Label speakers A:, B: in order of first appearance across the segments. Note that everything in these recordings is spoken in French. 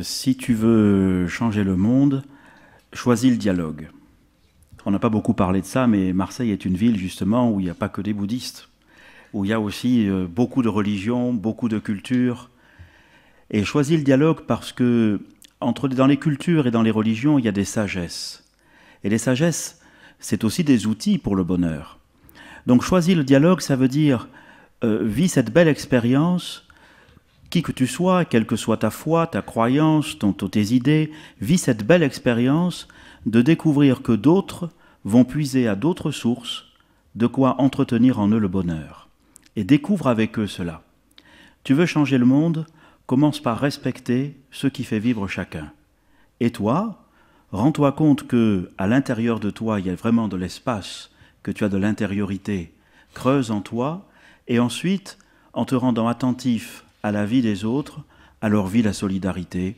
A: Si
B: tu veux changer le monde, choisis le dialogue. On n'a pas beaucoup parlé de ça, mais Marseille est une ville justement où il n'y a pas que des bouddhistes, où il y a aussi euh, beaucoup de religions, beaucoup de cultures. Et choisis le dialogue parce que dans les cultures et dans les religions, il y a des sagesses. Et les sagesses, c'est aussi des outils pour le bonheur. Donc choisis le dialogue, ça veut dire euh, vis cette belle expérience qui que tu sois, quelle que soit ta foi, ta croyance, ton, tes idées, vis cette belle expérience de découvrir que d'autres vont puiser à d'autres sources de quoi entretenir en eux le bonheur. Et découvre avec eux cela. Tu veux changer le monde, commence par respecter ce qui fait vivre chacun. Et toi, rends-toi compte que à l'intérieur de toi, il y a vraiment de l'espace, que tu as de l'intériorité. Creuse en toi et ensuite, en te rendant attentif à la vie des autres, alors vie la solidarité,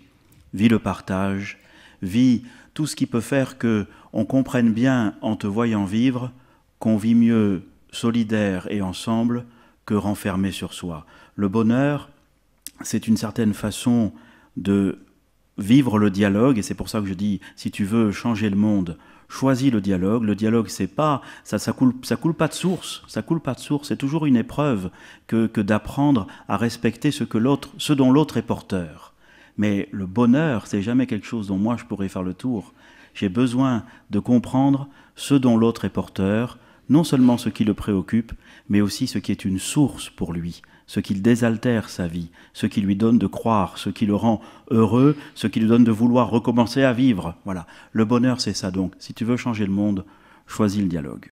B: vit le partage, vit tout ce qui peut faire que on comprenne bien en te voyant vivre qu'on vit mieux solidaire et ensemble que renfermé sur soi. Le bonheur, c'est une certaine façon de vivre le dialogue, et c'est pour ça que je dis, si tu veux changer le monde, choisis le dialogue. Le dialogue, c'est pas, ça, ça coule, pas de source. Ça coule pas de source. C'est toujours une épreuve que, que d'apprendre à respecter ce que l'autre, ce dont l'autre est porteur. Mais le bonheur, c'est jamais quelque chose dont moi je pourrais faire le tour. J'ai besoin de comprendre ce dont l'autre est porteur, non seulement ce qui le préoccupe, mais aussi ce qui est une source pour lui, ce qui désaltère sa vie, ce qui lui donne de croire, ce qui le rend heureux, ce qui lui donne de vouloir recommencer à vivre. Voilà. Le bonheur, c'est ça donc. Si tu veux changer le monde,
A: choisis le dialogue.